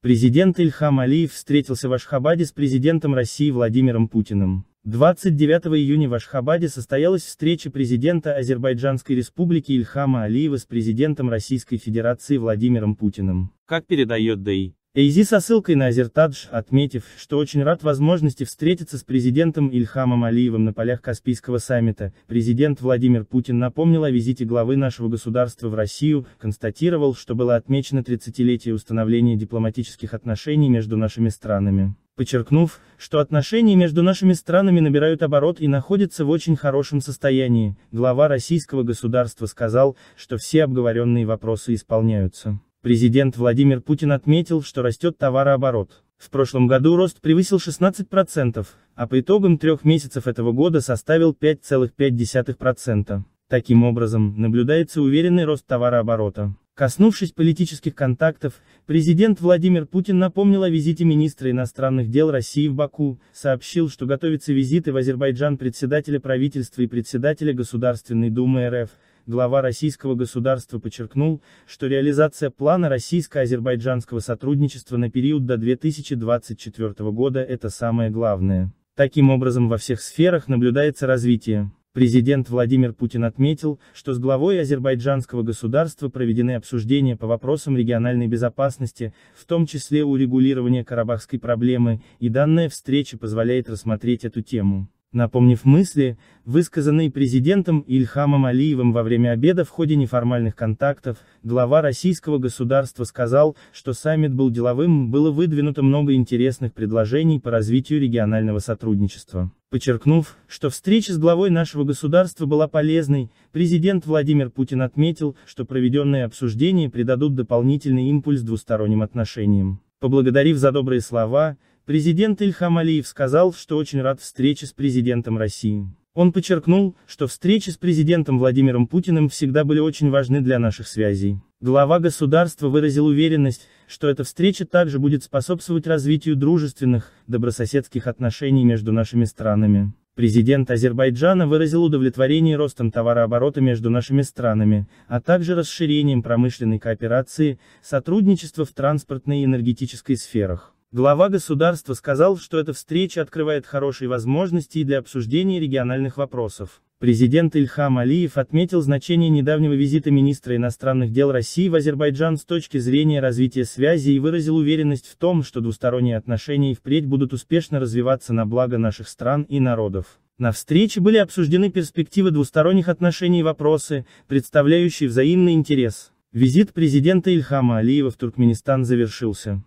Президент Ильхам Алиев встретился в Ашхабаде с президентом России Владимиром Путиным. 29 июня в Ашхабаде состоялась встреча президента Азербайджанской республики Ильхама Алиева с президентом Российской Федерации Владимиром Путиным. Как передает ДАИ, Эйзи со ссылкой на Азертадж, отметив, что очень рад возможности встретиться с президентом Ильхамом Алиевым на полях Каспийского саммита, президент Владимир Путин напомнил о визите главы нашего государства в Россию, констатировал, что было отмечено 30-летие установления дипломатических отношений между нашими странами подчеркнув, что отношения между нашими странами набирают оборот и находятся в очень хорошем состоянии, глава российского государства сказал, что все обговоренные вопросы исполняются. Президент Владимир Путин отметил, что растет товарооборот. В прошлом году рост превысил 16%, а по итогам трех месяцев этого года составил 5,5%. Таким образом, наблюдается уверенный рост товарооборота. Коснувшись политических контактов, президент Владимир Путин напомнил о визите министра иностранных дел России в Баку, сообщил, что готовятся визиты в Азербайджан председателя правительства и председателя Государственной Думы РФ, глава российского государства подчеркнул, что реализация плана российско-азербайджанского сотрудничества на период до 2024 года это самое главное. Таким образом во всех сферах наблюдается развитие. Президент Владимир Путин отметил, что с главой азербайджанского государства проведены обсуждения по вопросам региональной безопасности, в том числе урегулирования карабахской проблемы, и данная встреча позволяет рассмотреть эту тему напомнив мысли, высказанные президентом Ильхамом Алиевым во время обеда в ходе неформальных контактов, глава российского государства сказал, что саммит был деловым, было выдвинуто много интересных предложений по развитию регионального сотрудничества. Подчеркнув, что встреча с главой нашего государства была полезной, президент Владимир Путин отметил, что проведенные обсуждения придадут дополнительный импульс двусторонним отношениям. Поблагодарив за добрые слова, Президент Ильхам Алиев сказал, что очень рад встрече с президентом России. Он подчеркнул, что встречи с президентом Владимиром Путиным всегда были очень важны для наших связей. Глава государства выразил уверенность, что эта встреча также будет способствовать развитию дружественных, добрососедских отношений между нашими странами. Президент Азербайджана выразил удовлетворение ростом товарооборота между нашими странами, а также расширением промышленной кооперации, сотрудничества в транспортной и энергетической сферах. Глава государства сказал, что эта встреча открывает хорошие возможности и для обсуждения региональных вопросов. Президент Ильхам Алиев отметил значение недавнего визита министра иностранных дел России в Азербайджан с точки зрения развития связи и выразил уверенность в том, что двусторонние отношения и впредь будут успешно развиваться на благо наших стран и народов. На встрече были обсуждены перспективы двусторонних отношений и вопросы, представляющие взаимный интерес. Визит президента Ильхама Алиева в Туркменистан завершился.